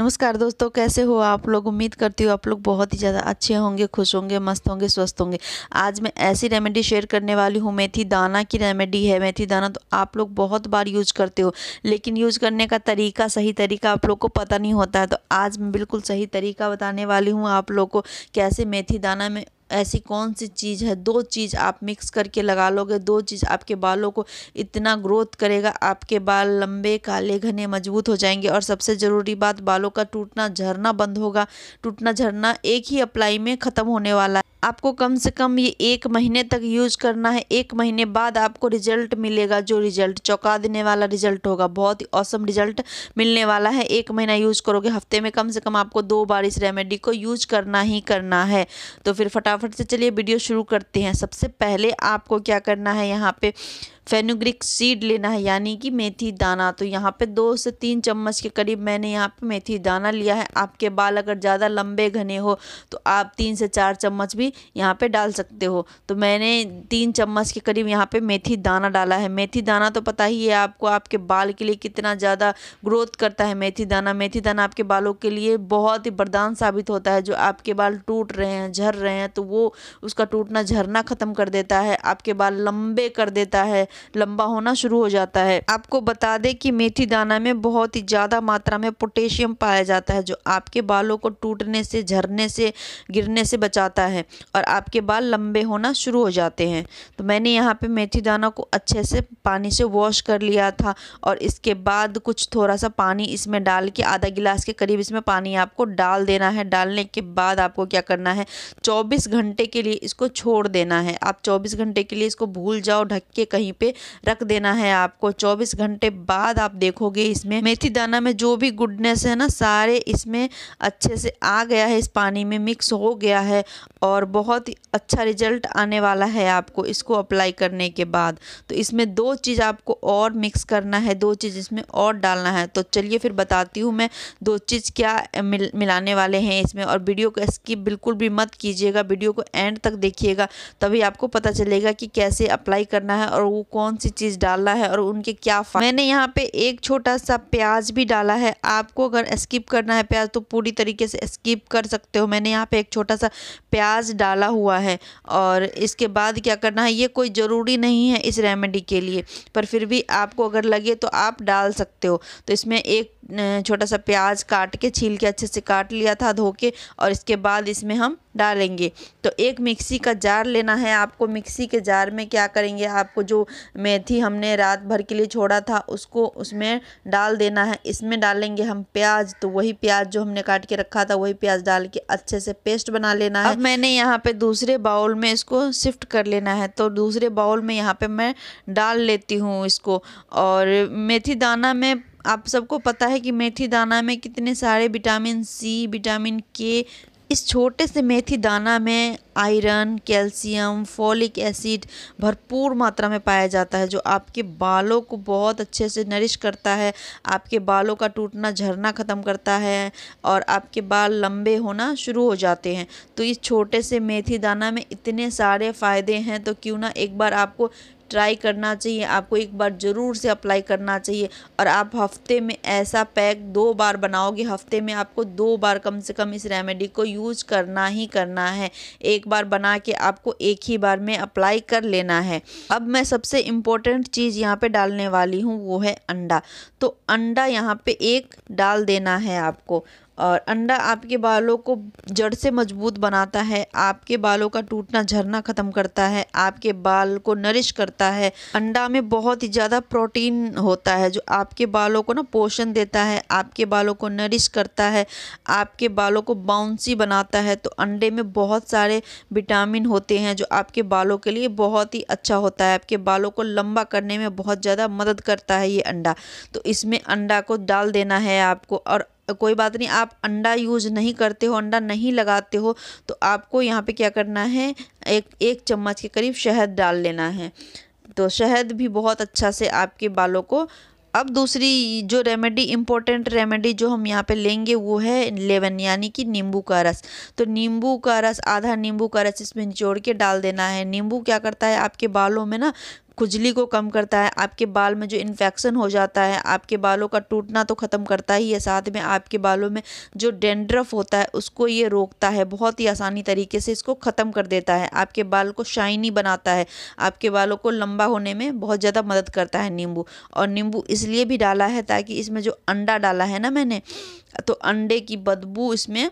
नमस्कार दोस्तों कैसे हो आप लोग उम्मीद करती हूँ आप लोग बहुत ही ज़्यादा अच्छे होंगे खुश होंगे मस्त होंगे स्वस्थ होंगे आज मैं ऐसी रेमेडी शेयर करने वाली हूँ मेथी दाना की रेमेडी है मेथी दाना तो आप लोग बहुत बार यूज करते हो लेकिन यूज करने का तरीका सही तरीका आप लोग को पता नहीं होता है तो आज मैं बिल्कुल सही तरीका बताने वाली हूँ आप लोग को कैसे मेथी दाना में ऐसी कौन सी चीज़ है दो चीज़ आप मिक्स करके लगा लोगे दो चीज़ आपके बालों को इतना ग्रोथ करेगा आपके बाल लंबे काले घने मजबूत हो जाएंगे और सबसे ज़रूरी बात बालों का टूटना झरना बंद होगा टूटना झरना एक ही अप्लाई में ख़त्म होने वाला है आपको कम से कम ये एक महीने तक यूज करना है एक महीने बाद आपको रिजल्ट मिलेगा जो रिजल्ट चौंका देने वाला रिजल्ट होगा बहुत ही औसम रिजल्ट मिलने वाला है एक महीना यूज करोगे हफ्ते में कम से कम आपको दो बार इस रेमेडी को यूज करना ही करना है तो फिर फटाफट से चलिए वीडियो शुरू करते हैं सबसे पहले आपको क्या करना है यहाँ पे फेनुग्रिक सीड लेना है यानी कि मेथी दाना तो यहाँ पे दो से तीन चम्मच के करीब मैंने यहाँ पे मेथी दाना लिया है आपके बाल अगर ज़्यादा लंबे घने हो तो आप तीन से चार चम्मच भी यहाँ पे डाल सकते हो तो मैंने तीन चम्मच के करीब यहाँ पे मेथी दाना डाला है मेथी दाना तो पता ही है आपको आपके बाल के लिए कितना ज़्यादा ग्रोथ करता है मेथी दाना मेथी दाना आपके बालों के लिए बहुत ही वरदान साबित होता है जो आपके बाल टूट रहे हैं झर रहे हैं तो वो उसका टूटना झरना ख़त्म कर देता है आपके बाल लंबे कर देता है लंबा होना शुरू हो जाता है आपको बता दें कि मेथी दाना में बहुत ही ज़्यादा मात्रा में पोटेशियम पाया जाता है जो आपके बालों को टूटने से झरने से गिरने से बचाता है और आपके बाल लंबे होना शुरू हो जाते हैं तो मैंने यहाँ पे मेथी दाना को अच्छे से पानी से वॉश कर लिया था और इसके बाद कुछ थोड़ा सा पानी इसमें डाल के आधा गिलास के करीब इसमें पानी आपको डाल देना है डालने के बाद आपको क्या करना है 24 घंटे के लिए इसको छोड़ देना है आप 24 घंटे के लिए इसको भूल जाओ ढक के कहीं पे रख देना है आपको 24 घंटे बाद आप देखोगे इसमें मेथी दाना में जो भी गुडनेस है ना सारे इसमें अच्छे से आ गया है इस पानी में मिक्स हो गया है और बहुत ही अच्छा रिजल्ट आने वाला है आपको इसको अप्लाई करने के बाद तो इसमें दो चीज़ आपको और मिक्स करना है दो चीज़ इसमें और डालना है तो चलिए फिर बताती हूँ मैं दो चीज़ क्या मिल, मिलाने वाले हैं इसमें और वीडियो को स्किप बिल्कुल भी मत कीजिएगा वीडियो को एंड तक देखिएगा तभी आपको पता चलेगा कि कैसे अप्लाई करना है और वो कौन सी चीज़ डालना है और उनके क्या मैंने यहाँ पे एक छोटा सा प्याज भी डाला है आपको अगर स्किप करना है प्याज तो पूरी तरीके से स्किप कर सकते हो मैंने यहाँ पे एक छोटा सा प्याज डाला हुआ है और इसके बाद क्या करना है ये कोई ज़रूरी नहीं है इस रेमेडी के लिए पर फिर भी आपको अगर लगे तो आप डाल सकते हो तो इसमें एक छोटा सा प्याज काट के छील के अच्छे से काट लिया था धो के और इसके बाद इसमें हम डालेंगे तो एक मिक्सी का जार लेना है आपको मिक्सी के जार में क्या करेंगे आपको जो मेथी हमने रात भर के लिए छोड़ा था उसको उसमें डाल देना है इसमें डालेंगे हम प्याज तो वही प्याज जो हमने काट के रखा था वही प्याज डाल के अच्छे से पेस्ट बना लेना है अब मैंने यहाँ पे दूसरे बाउल में इसको शिफ्ट कर लेना है तो दूसरे बाउल में यहाँ पर मैं डाल लेती हूँ इसको और मेथी दाना में आप सबको पता है कि मेथी दाना में कितने सारे विटामिन सी विटामिन के इस छोटे से मेथी दाना में आयरन कैल्शियम फॉलिक एसिड भरपूर मात्रा में पाया जाता है जो आपके बालों को बहुत अच्छे से नरिश करता है आपके बालों का टूटना झरना ख़त्म करता है और आपके बाल लंबे होना शुरू हो जाते हैं तो इस छोटे से मेथी दाना में इतने सारे फ़ायदे हैं तो क्यों ना एक बार आपको ट्राई करना चाहिए आपको एक बार ज़रूर से अप्लाई करना चाहिए और आप हफ्ते में ऐसा पैक दो बार बनाओगे हफ्ते में आपको दो बार कम से कम इस रेमेडी को यूज करना ही करना है एक बार बना के आपको एक ही बार में अप्लाई कर लेना है अब मैं सबसे इम्पोर्टेंट चीज़ यहाँ पे डालने वाली हूँ वो है अंडा तो अंडा यहाँ पे एक डाल देना है आपको और अंडा आपके बालों को जड़ से मजबूत बनाता है आपके बालों का टूटना झरना ख़त्म करता है आपके बाल को नरिश करता है अंडा में बहुत ही ज़्यादा प्रोटीन होता है जो आपके बालों को ना पोषण देता है आपके बालों को नरिश करता है आपके बालों को बाउंसी बनाता है तो अंडे में बहुत सारे विटामिन होते हैं जो आपके बालों के लिए बहुत ही अच्छा होता है आपके बालों को लंबा करने में बहुत ज़्यादा मदद करता है ये अंडा तो इसमें अंडा को डाल देना है आपको और कोई बात नहीं आप अंडा यूज नहीं करते हो अंडा नहीं लगाते हो तो आपको यहाँ पे क्या करना है एक एक चम्मच के करीब शहद डाल लेना है तो शहद भी बहुत अच्छा से आपके बालों को अब दूसरी जो रेमेडी इम्पोर्टेंट रेमेडी जो हम यहाँ पे लेंगे वो है लेवन यानी कि नींबू का रस तो नींबू का रस आधा नींबू का रस इसमें निचोड़ के डाल देना है नींबू क्या करता है आपके बालों में ना खुजली को कम करता है आपके बाल में जो इन्फेक्शन हो जाता है आपके बालों का टूटना तो ख़त्म करता ही है साथ में आपके बालों में जो डेंड्रफ होता है उसको ये रोकता है बहुत ही आसानी तरीके से इसको ख़त्म कर देता है आपके बाल को शाइनी बनाता है आपके बालों को लंबा होने में बहुत ज़्यादा मदद करता है नींबू और नींबू इसलिए भी डाला है ताकि इसमें जो अंडा डाला है ना मैंने तो अंडे की बदबू इसमें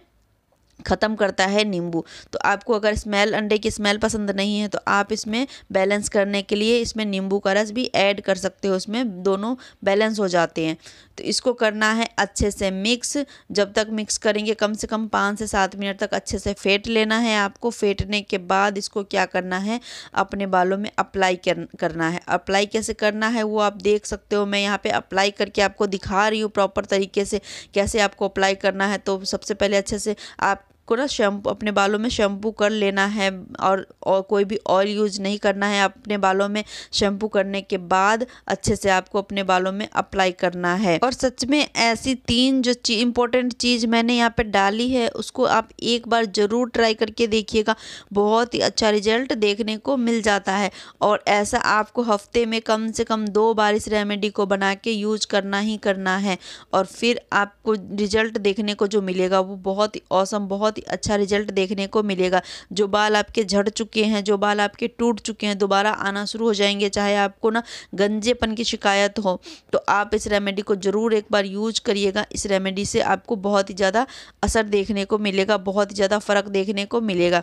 ख़त्म करता है नींबू तो आपको अगर स्मेल अंडे की स्मेल पसंद नहीं है तो आप इसमें बैलेंस करने के लिए इसमें नींबू का रस भी ऐड कर सकते हो इसमें दोनों बैलेंस हो जाते हैं तो इसको करना है अच्छे से मिक्स जब तक मिक्स करेंगे कम से कम पाँच से सात मिनट तक अच्छे से फेंट लेना है आपको फेंटने के बाद इसको क्या करना है अपने बालों में अप्लाई कर, करना है अप्लाई कैसे करना है वो आप देख सकते हो मैं यहाँ पर अप्लाई करके आपको दिखा रही हूँ प्रॉपर तरीके से कैसे आपको अप्लाई करना है तो सबसे पहले अच्छे से आप आपको ना शैम्पू अपने बालों में शैम्पू कर लेना है और और कोई भी ऑयल यूज नहीं करना है अपने बालों में शैम्पू करने के बाद अच्छे से आपको अपने बालों में अप्लाई करना है और सच में ऐसी तीन जो ची, इंपॉर्टेंट चीज़ मैंने यहाँ पर डाली है उसको आप एक बार ज़रूर ट्राई करके देखिएगा बहुत ही अच्छा रिजल्ट देखने को मिल जाता है और ऐसा आपको हफ्ते में कम से कम दो बार इस रेमेडी को बना के यूज करना ही करना है और फिर आपको रिजल्ट देखने को जो मिलेगा वो बहुत ही औसम बहुत ही अच्छा रिजल्ट देखने को मिलेगा जो बाल आपके झड़ चुके हैं जो बाल आपके टूट चुके हैं दोबारा आना शुरू हो जाएंगे चाहे आपको ना गंजेपन की शिकायत हो तो आप इस रेमेडी को ज़रूर एक बार यूज करिएगा इस रेमेडी से आपको बहुत ही ज़्यादा असर देखने को मिलेगा बहुत ही ज़्यादा फ़र्क देखने को मिलेगा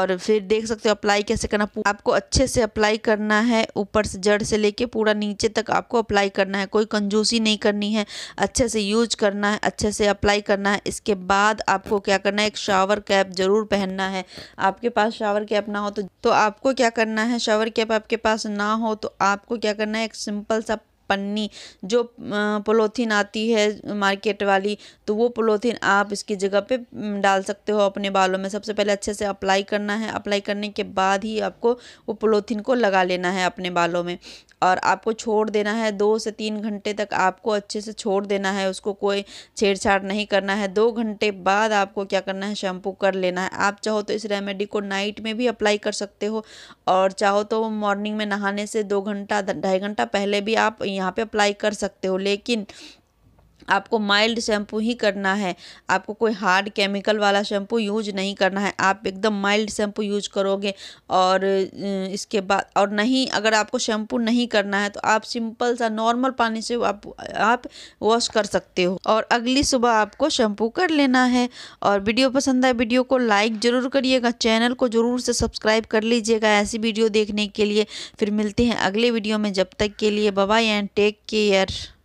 और फिर देख सकते हो अप्लाई कैसे करना आपको अच्छे से अप्लाई करना है ऊपर से जड़ से लेके पूरा नीचे तक आपको अप्लाई करना है कोई कंजूसी नहीं करनी है अच्छे से यूज करना है अच्छे से अप्लाई करना है इसके बाद आपको क्या करना है एक शावर कैप ज़रूर पहनना है आपके पास शावर कैप ना हो तो, तो आपको क्या करना है शावर कैप आपके पास ना हो तो आपको क्या करना है एक सिंपल सा पन्नी जो पोलोथीन आती है मार्केट वाली तो वो पोलोथीन आप इसकी जगह पे डाल सकते हो अपने बालों में सबसे पहले अच्छे से अप्लाई करना है अप्लाई करने के बाद ही आपको वो पोलोथीन को लगा लेना है अपने बालों में और आपको छोड़ देना है दो से तीन घंटे तक आपको अच्छे से छोड़ देना है उसको कोई छेड़छाड़ नहीं करना है दो घंटे बाद आपको क्या करना है शैम्पू कर लेना है आप चाहो तो इस रेमेडी को नाइट में भी अप्लाई कर सकते हो और चाहो तो मॉर्निंग में नहाने से दो घंटा ढाई घंटा पहले भी आप यहाँ पर अप्लाई कर सकते हो लेकिन आपको माइल्ड शैम्पू ही करना है आपको कोई हार्ड केमिकल वाला शैम्पू यूज नहीं करना है आप एकदम माइल्ड शैम्पू यूज करोगे और इसके बाद और नहीं अगर आपको शैम्पू नहीं करना है तो आप सिंपल सा नॉर्मल पानी से आप आप वॉश कर सकते हो और अगली सुबह आपको शैम्पू कर लेना है और वीडियो पसंद आए वीडियो को लाइक ज़रूर करिएगा चैनल को ज़रूर से सब्सक्राइब कर लीजिएगा ऐसी वीडियो देखने के लिए फिर मिलते हैं अगले वीडियो में जब तक के लिए बाय एंड टेक केयर